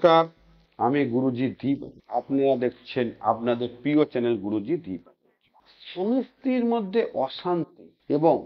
নমস্কার আমি গুরুজি দীপ আপনারা দেখছেন আপনাদের প্রিয় চ্যানেল গুরুজি দীপ স্বামী স্ত্রীর মধ্যে অশান্তি এবং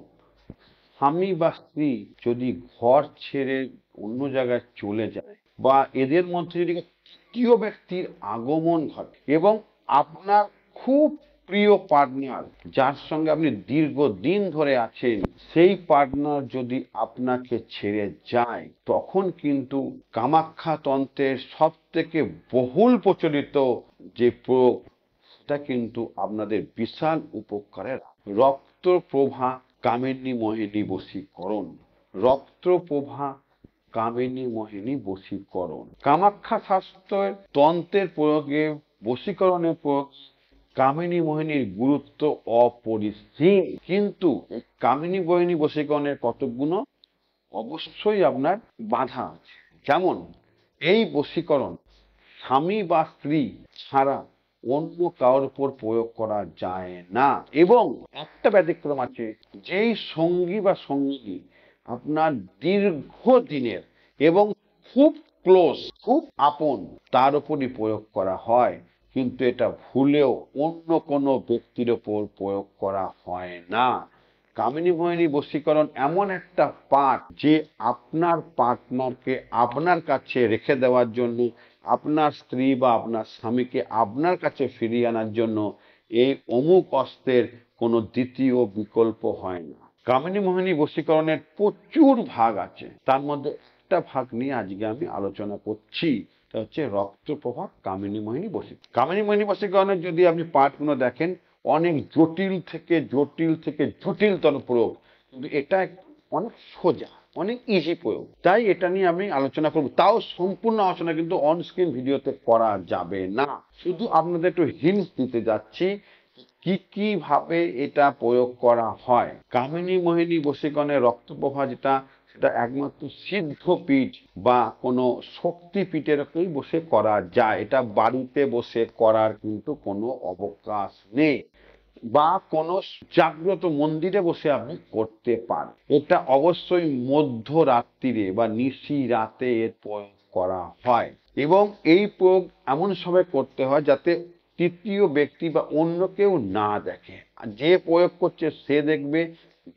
স্বামী বা স্ত্রী যদি ঘর ছেড়ে অন্য জায়গায় চলে যায় বা এদের মধ্যে যদি তৃতীয় ব্যক্তির আগমন ঘটে এবং আপনার খুব প্রিয় পার্টনার যার সঙ্গে আপনি দীর্ঘদিন ধরে আছেন সেই পার্টনার যদি আপনাকে ছেড়ে যায় তখন কিন্তু কামাক্ষা তন্ত্রের সব থেকে বহুল প্রচলিত যে প্রয়োগ সেটা কিন্তু আপনাদের বিশাল উপকারের রক্ত প্রভা কামিনী মোহিনী বশীকরণ রক্ত প্রভা কামিনী মোহিনী বশীকরণ কামাক্ষা শাস্ত্রের তন্ত্রের প্রয়োগে বশীকরণের প্রয়োগ কামিনী মোহিনীর গুরুত্ব অপরিসীম কিন্তু কামিনী বোহিনী বশীকরণের কতকগুলো অবশ্যই আপনার বাধা আছে যেমন এই বশীকরণ স্বামী বা স্ত্রী ছাড়া অন্য কারোর উপর প্রয়োগ করা যায় না এবং একটা ব্যতিক্রম আছে যেই সঙ্গী বা সঙ্গী আপনার দীর্ঘদিনের এবং খুব ক্লোজ খুব আপন তার উপরই প্রয়োগ করা হয় কিন্তু এটা ভুলেও অন্য কোনো ব্যক্তির ওপর প্রয়োগ করা হয় না কামিনী মোহিনী বশীকরণ এমন একটা পাঠ যে আপনার পার্টনারকে আপনার কাছে রেখে দেওয়ার জন্য আপনার স্ত্রী বা আপনার স্বামীকে আপনার কাছে ফিরিয়ে আনার জন্য এই অমুক অস্ত্রের কোনো দ্বিতীয় বিকল্প হয় না কামিনী মোহিনী বশীকরণের প্রচুর ভাগ আছে তার মধ্যে একটা ভাগ নিয়ে আজকে আমি আলোচনা করছি তা হচ্ছে রক্ত প্রভাব কামিনী মোহিনী বসি কামিনী মোহিনী বসীকরণের যদি আপনি পাঠগুলো দেখেন অনেক জটিল থেকে জটিল থেকে জটিলতর প্রয়োগ কিন্তু এটা অনেক সোজা অনেক ইজি প্রয়োগ তাই এটা নিয়ে আমি আলোচনা করব তাও সম্পূর্ণ আলোচনা কিন্তু অন স্ক্রিন ভিডিওতে করা যাবে না শুধু আপনাদের একটু হিন্স দিতে যাচ্ছি কি কিভাবে এটা প্রয়োগ করা হয় কামিনী মোহিনী রক্ত রক্তপ্রবাহ যেটা সেটা একমাত্র সিদ্ধপীঠ বা কোনো শক্তিপীঠেরকেই বসে করা যায় এটা বাড়িতে বসে করার কিন্তু কোনো অবকাশ নেই বা কোনো জাগ্রত মন্দিরে বসে আপনি করতে পার এটা অবশ্যই মধ্যরাত্রিরে বা নিশি রাতে এর প্রয়োগ করা হয় এবং এই প্রয়োগ এমন সময় করতে হয় যাতে তৃতীয় ব্যক্তি বা অন্য কেউ না দেখে যে প্রয়োগ করছে সে দেখবে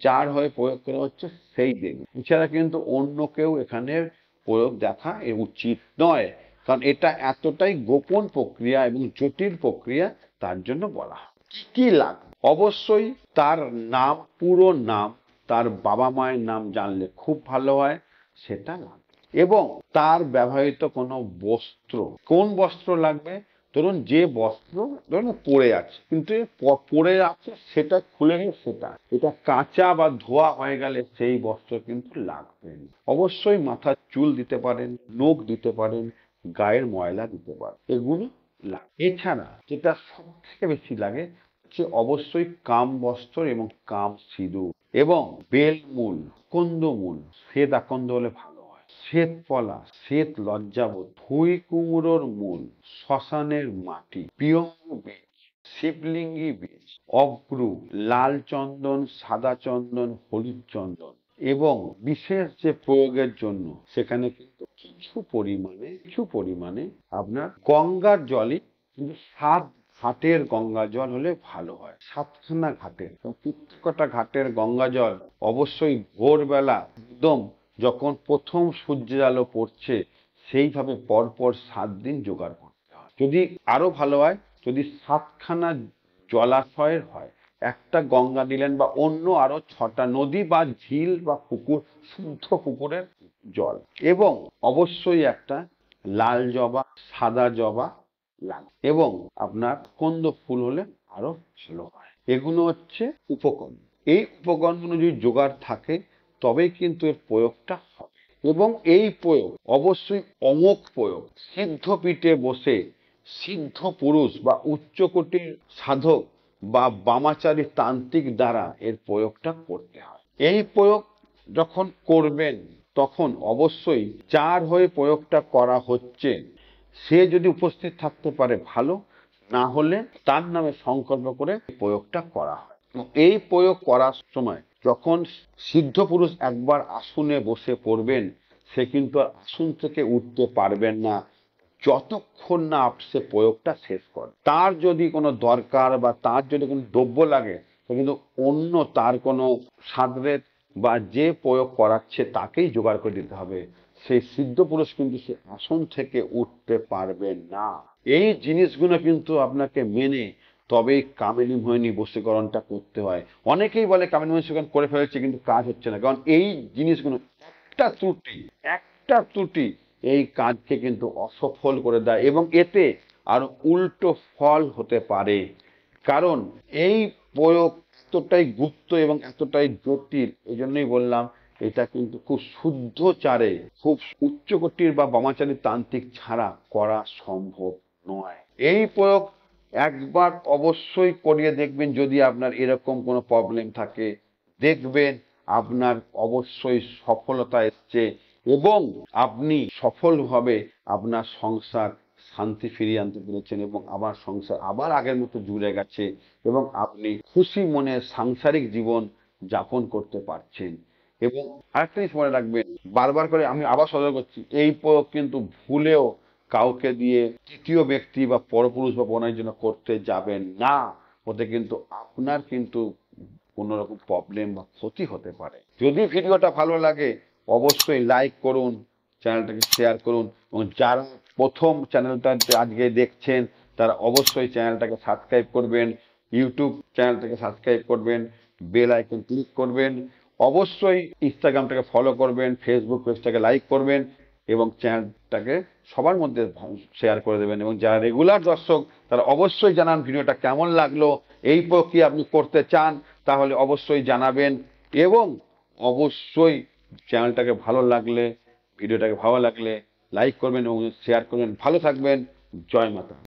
যার হয়ে প্রয়োগ করা হচ্ছে সেই দেবী এছাড়া কিন্তু অন্য কেউ এখানে প্রয়োগ দেখা উচিত নয় কারণ এটা এতটাই গোপন প্রক্রিয়া এবং জটিল প্রক্রিয়া তার জন্য বলা কি কি লাগবে অবশ্যই তার নাম পুরো নাম তার বাবা মায়ের নাম জানলে খুব ভালো হয় সেটা লাগবে এবং তার ব্যবহৃত কোনো বস্ত্র কোন বস্ত্র লাগবে ধরুন যে বস্ত্র ধরুন পড়ে আছে কিন্তু পড়ে আছে সেটা খুলে নিয়ে সেটা এটা কাঁচা বা ধোয়া হয়ে গেলে সেই বস্ত্র কিন্তু লাগবে অবশ্যই মাথার চুল দিতে পারেন নোখ দিতে পারেন গায়ের ময়লা দিতে পারেন এগুলো লাগে এছাড়া যেটা সব থেকে বেশি লাগে হচ্ছে অবশ্যই কাম বস্ত্র এবং কাম সিঁদুর এবং বেলমূল কন্দমূল সে দাকন্দ হলে ভালো শ্বেতপলা শ্বেত লজ্জাবোধ থই কুমড়োর মূল শ্মশানের মাটি প্রিয়ঙ্গ বীজ শিবলিঙ্গি বীজ অগ্রু লাল চন্দন সাদা চন্দন হলুদ চন্দন এবং বিশেষ যে প্রয়োগের জন্য সেখানে কিন্তু কিছু পরিমাণে কিছু পরিমাণে আপনার গঙ্গার জলই কিন্তু সাত ঘাটের গঙ্গা জল হলে ভালো হয় সাতখানা ঘাটের প্রত্যেকটা ঘাটের গঙ্গা জল অবশ্যই ভোরবেলা একদম যখন প্রথম সূর্যের আলো পড়ছে সেইভাবে পরপর সাত দিন জোগাড় করতে হয় যদি আরও ভালো হয় যদি সাতখানা জলাশয়ের হয় একটা গঙ্গা দিলেন বা অন্য আরো ছটা নদী বা ঝিল বা পুকুর শুদ্ধ পুকুরের জল এবং অবশ্যই একটা লাল জবা সাদা জবা লাগে এবং আপনার কন্দ ফুল হলে আরো ভালো হয় এগুলো হচ্ছে উপকরণ এই উপকরণগুলো যদি জোগাড় থাকে তবেই কিন্তু এর প্রয়োগটা হবে এবং এই প্রয়োগ অবশ্যই অমোক প্রয়োগ সিদ্ধ পিঠে বসে সিদ্ধ পুরুষ বা উচ্চকোটির সাধক বা বামাচারী তান্ত্রিক দ্বারা এর প্রয়োগটা করতে হয় এই প্রয়োগ যখন করবেন তখন অবশ্যই চার হয়ে প্রয়োগটা করা হচ্ছে সে যদি উপস্থিত থাকতে পারে ভালো না হলে তার নামে সংকল্প করে প্রয়োগটা করা হয় এই প্রয়োগ করার সময় যখন সিদ্ধ পুরুষ একবার আসনে বসে পড়বেন সে কিন্তু আর আসন থেকে উঠতে পারবেন না যতক্ষণ না সে প্রয়োগটা শেষ করে তার যদি কোনো দরকার বা তার যদি কোনো দ্রব্য লাগে সে কিন্তু অন্য তার কোনো সাঁতরের বা যে প্রয়োগ করাচ্ছে তাকেই জোগাড় করে দিতে হবে সেই সিদ্ধ পুরুষ কিন্তু সে আসন থেকে উঠতে পারবে না এই জিনিসগুলো কিন্তু আপনাকে মেনে তবেই কামিনী মোহিনী বস্তুকরণটা করতে হয় অনেকেই বলে কামিনী বশীকরণ করে ফেলেছে কিন্তু কাজ হচ্ছে না কারণ এই জিনিসগুলো একটা ত্রুটি একটা ত্রুটি এই কাজকে কিন্তু অসফল করে দেয় এবং এতে আর উল্টো ফল হতে পারে কারণ এই প্রয়োগ এতটাই গুপ্ত এবং এতটাই জটিল এই জন্যই বললাম এটা কিন্তু খুব শুদ্ধ চারে খুব উচ্চকোটির বা বামাচারী তান্ত্রিক ছাড়া করা সম্ভব নয় এই প্রয়োগ একবার অবশ্যই করিয়ে দেখবেন যদি আপনার এরকম কোনো প্রবলেম থাকে দেখবেন আপনার অবশ্যই সফলতা এসছে এবং আপনি সফলভাবে আপনার সংসার শান্তি ফিরিয়ে আনতে পেরেছেন এবং আবার সংসার আবার আগের মতো জুড়ে গেছে এবং আপনি খুশি মনে সাংসারিক জীবন যাপন করতে পারছেন এবং আরেকটা জিনিস মনে রাখবেন বারবার করে আমি আবার সতর্ক করছি এই প্রয়োগ কিন্তু ভুলেও কাউকে দিয়ে তৃতীয় ব্যক্তি বা পরপুরুষ বা বোনের জন্য করতে যাবেন না ওতে কিন্তু আপনার কিন্তু কোনো রকম প্রবলেম বা ক্ষতি হতে পারে যদি ভিডিওটা ভালো লাগে অবশ্যই লাইক করুন চ্যানেলটাকে শেয়ার করুন এবং যারা প্রথম চ্যানেলটা আজকে দেখছেন তারা অবশ্যই চ্যানেলটাকে সাবস্ক্রাইব করবেন ইউটিউব চ্যানেলটাকে সাবস্ক্রাইব করবেন বেল আইকন ক্লিক করবেন অবশ্যই ইনস্টাগ্রামটাকে ফলো করবেন ফেসবুক পেজটাকে লাইক করবেন এবং চ্যানেল টাকে সবার মধ্যে শেয়ার করে দেবেন এবং যারা রেগুলার দর্শক তারা অবশ্যই জানান ভিডিওটা কেমন লাগলো এই প্রক্রিয়া আপনি করতে চান তাহলে অবশ্যই জানাবেন এবং অবশ্যই চ্যানেলটাকে ভালো লাগলে ভিডিওটাকে ভালো লাগলে লাইক করবেন এবং শেয়ার করবেন ভালো থাকবেন জয় মাতা